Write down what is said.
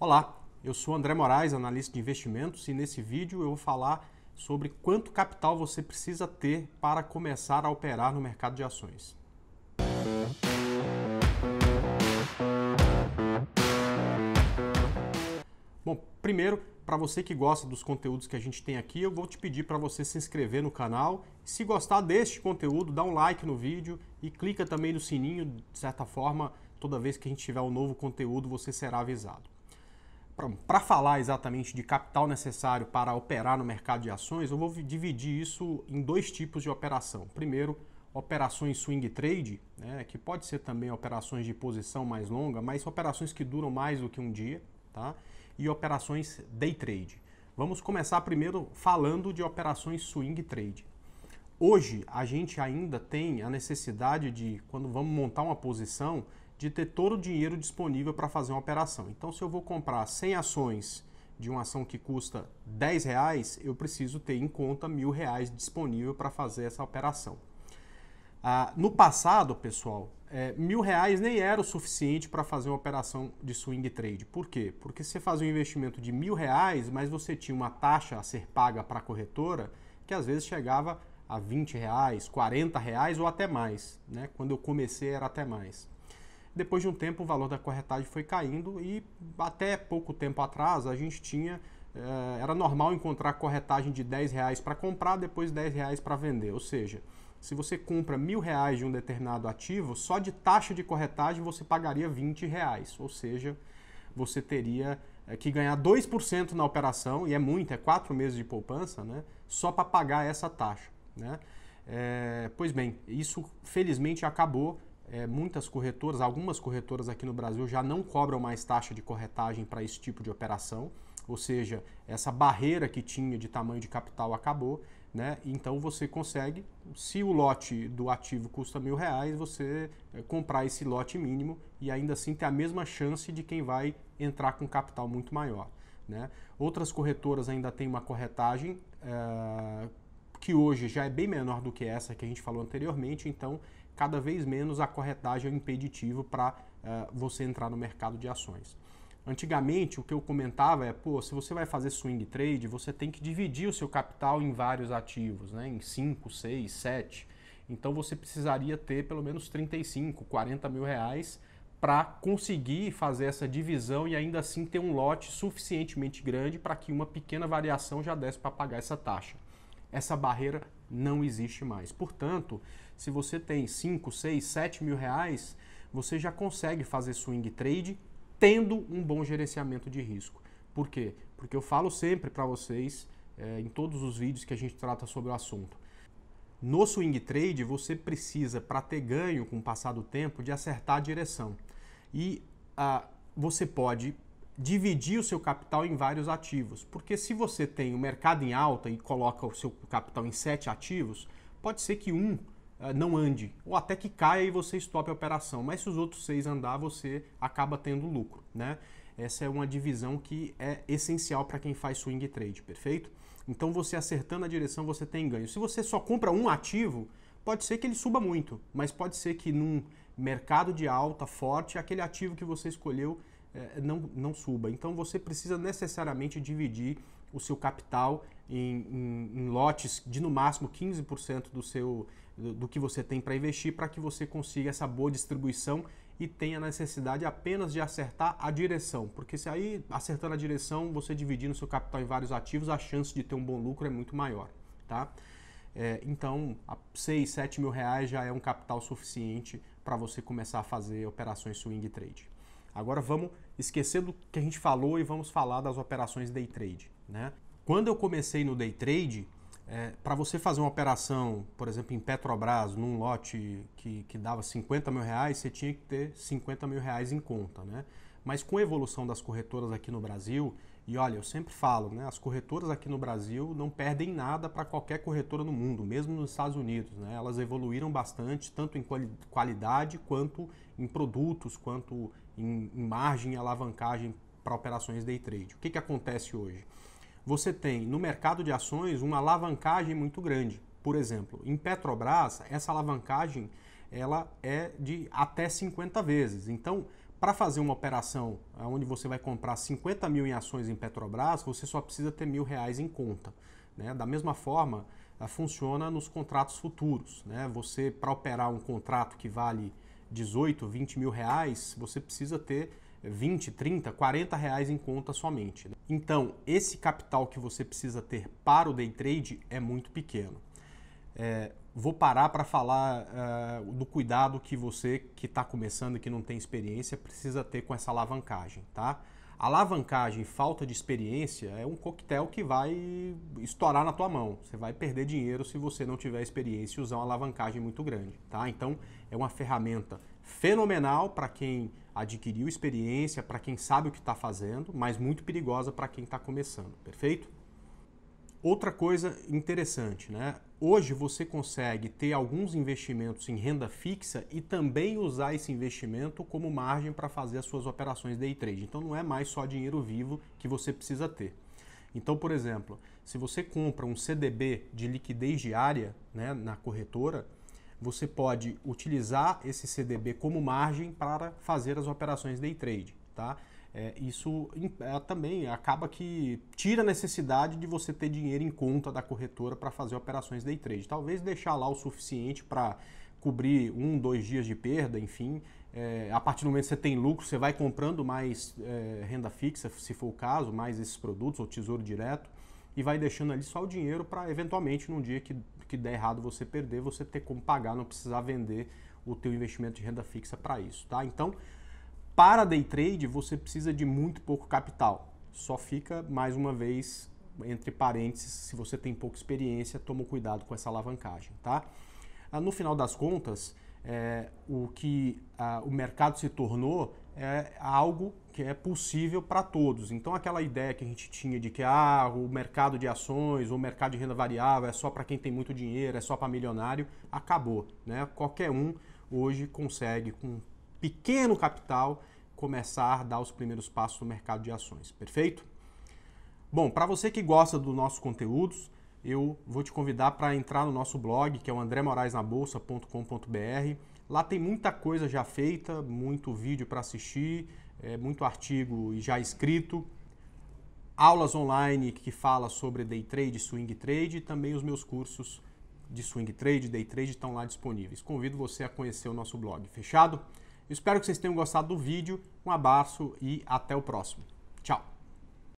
Olá, eu sou André Moraes, analista de investimentos, e nesse vídeo eu vou falar sobre quanto capital você precisa ter para começar a operar no mercado de ações. Bom, primeiro, para você que gosta dos conteúdos que a gente tem aqui, eu vou te pedir para você se inscrever no canal. Se gostar deste conteúdo, dá um like no vídeo e clica também no sininho, de certa forma, toda vez que a gente tiver um novo conteúdo, você será avisado para falar exatamente de capital necessário para operar no mercado de ações, eu vou dividir isso em dois tipos de operação. Primeiro, operações swing trade, né, que pode ser também operações de posição mais longa, mas operações que duram mais do que um dia, tá? E operações day trade. Vamos começar primeiro falando de operações swing trade. Hoje a gente ainda tem a necessidade de, quando vamos montar uma posição, de ter todo o dinheiro disponível para fazer uma operação. Então, se eu vou comprar 100 ações de uma ação que custa 10 reais, eu preciso ter em conta mil reais disponível para fazer essa operação. Ah, no passado, pessoal, é, mil reais nem era o suficiente para fazer uma operação de swing trade. Por quê? Porque você fazia um investimento de mil reais, mas você tinha uma taxa a ser paga para a corretora que às vezes chegava a 20 reais, 40 reais ou até mais. Né? Quando eu comecei era até mais. Depois de um tempo, o valor da corretagem foi caindo e até pouco tempo atrás a gente tinha eh, era normal encontrar corretagem de 10 reais para comprar, depois 10 reais para vender. Ou seja, se você compra mil reais de um determinado ativo, só de taxa de corretagem você pagaria 20 reais. Ou seja, você teria eh, que ganhar 2% na operação, e é muito, é 4 meses de poupança, né? só para pagar essa taxa. Né? É, pois bem, isso felizmente acabou é, muitas corretoras, algumas corretoras aqui no Brasil já não cobram mais taxa de corretagem para esse tipo de operação, ou seja, essa barreira que tinha de tamanho de capital acabou, né? Então você consegue, se o lote do ativo custa mil reais, você é, comprar esse lote mínimo e ainda assim ter a mesma chance de quem vai entrar com capital muito maior. Né? Outras corretoras ainda têm uma corretagem é, que hoje já é bem menor do que essa que a gente falou anteriormente, então cada vez menos a corretagem é um impeditivo para uh, eh, você entrar no mercado de ações. Antigamente, o que eu comentava é, pô, se você vai fazer swing trade, você tem que dividir o seu capital em vários ativos, né? em 5, 6, 7. Então você precisaria ter pelo menos 35, 40 mil reais para conseguir fazer essa divisão e ainda assim ter um lote suficientemente grande para que uma pequena variação já desse para pagar essa taxa. Essa barreira não existe mais. Portanto, se você tem 5, 6, 7 mil reais, você já consegue fazer swing trade tendo um bom gerenciamento de risco. Por quê? Porque eu falo sempre para vocês, é, em todos os vídeos que a gente trata sobre o assunto. No swing trade, você precisa, para ter ganho com o passar do tempo, de acertar a direção. E ah, você pode dividir o seu capital em vários ativos. Porque se você tem o mercado em alta e coloca o seu capital em sete ativos, pode ser que um ah, não ande, ou até que caia e você estope a operação. Mas se os outros seis andar, você acaba tendo lucro, né? Essa é uma divisão que é essencial para quem faz swing trade, perfeito? Então você acertando a direção, você tem ganho. Se você só compra um ativo, pode ser que ele suba muito, mas pode ser que num mercado de alta forte, aquele ativo que você escolheu eh, não, não suba. Então você precisa necessariamente dividir o seu capital em, em, em lotes de no máximo 15% do seu do, que você tem para investir para que você consiga essa boa distribuição e tenha necessidade apenas de acertar a direção, porque se aí acertando a direção, você dividindo seu capital em vários ativos, a chance de ter um bom lucro é muito maior, tá? É, então, 6, 7 mil reais já é um capital suficiente para você começar a fazer operações swing trade. Agora vamos esquecer do que a gente falou e vamos falar das operações day trade, né? Quando eu comecei no day trade, é, para você fazer uma operação, por exemplo, em Petrobras, num lote que, que dava 50 mil reais, você tinha que ter 50 mil reais em conta, né? Mas com a evolução das corretoras aqui no Brasil, e olha, eu sempre falo, né, as corretoras aqui no Brasil não perdem nada para qualquer corretora no mundo, mesmo nos Estados Unidos. Né, elas evoluíram bastante, tanto em qualidade, quanto em produtos, quanto em, em margem e alavancagem para operações day trade. O que, que acontece hoje? você tem no mercado de ações uma alavancagem muito grande. Por exemplo, em Petrobras, essa alavancagem ela é de até 50 vezes. Então, para fazer uma operação onde você vai comprar 50 mil em ações em Petrobras, você só precisa ter mil reais em conta. Né? Da mesma forma, eh, funciona nos contratos futuros. Né? Você, para operar um contrato que vale 18, 20 mil reais, você precisa ter 20, 30, 40 reais em conta somente. Né? Então, esse capital que você precisa ter para o day trade é muito pequeno. É, vou parar para falar é, do cuidado que você que está começando e que não tem experiência precisa ter com essa alavancagem, tá? A alavancagem falta de experiência é um coquetel que vai estourar na tua mão. Você vai perder dinheiro se você não tiver experiência e usar uma alavancagem muito grande, tá? Então, é uma ferramenta fenomenal para quem adquiriu experiência, para quem sabe o que está fazendo, mas muito perigosa para quem está começando, perfeito? Outra coisa interessante, né? Hoje você consegue ter alguns investimentos em renda fixa e também usar esse investimento como margem para fazer as suas operações day trade. Então não é mais só dinheiro vivo que você precisa ter. Então, por exemplo, se você compra um CDB de liquidez diária né, na corretora, você pode utilizar esse CDB como margem para fazer as operações day trade, tá? É, isso é, também acaba que tira a necessidade de você ter dinheiro em conta da corretora para fazer operações day trade. Talvez deixar lá o suficiente para cobrir um, dois dias de perda, enfim. É, a partir do momento que você tem lucro, você vai comprando mais é, renda fixa, se for o caso, mais esses produtos ou tesouro direto, e vai deixando ali só o dinheiro para eventualmente num dia que que der errado você perder, você ter como pagar, não precisar vender o teu investimento de renda fixa para isso, tá? Então, para day trade você precisa de muito pouco capital. Só fica mais uma vez entre parênteses, se você tem pouca experiência, toma cuidado com essa alavancagem, tá? Ah, no final das contas, é, o que a, o mercado se tornou é algo que é possível para todos. Então, aquela ideia que a gente tinha de que ah, o mercado de ações, o mercado de renda variável é só para quem tem muito dinheiro, é só para milionário, acabou. Né? Qualquer um hoje consegue, com pequeno capital, começar a dar os primeiros passos no mercado de ações. Perfeito? Bom, para você que gosta dos nossos conteúdos, eu vou te convidar para entrar no nosso blog, que é o andremoraesnabolsa.com.br. Lá tem muita coisa já feita, muito vídeo para assistir, é, muito artigo já escrito, aulas online que fala sobre day trade, swing trade e também os meus cursos de swing trade, day trade estão lá disponíveis. Convido você a conhecer o nosso blog. Fechado? espero que vocês tenham gostado do vídeo. Um abraço e até o próximo. Tchau!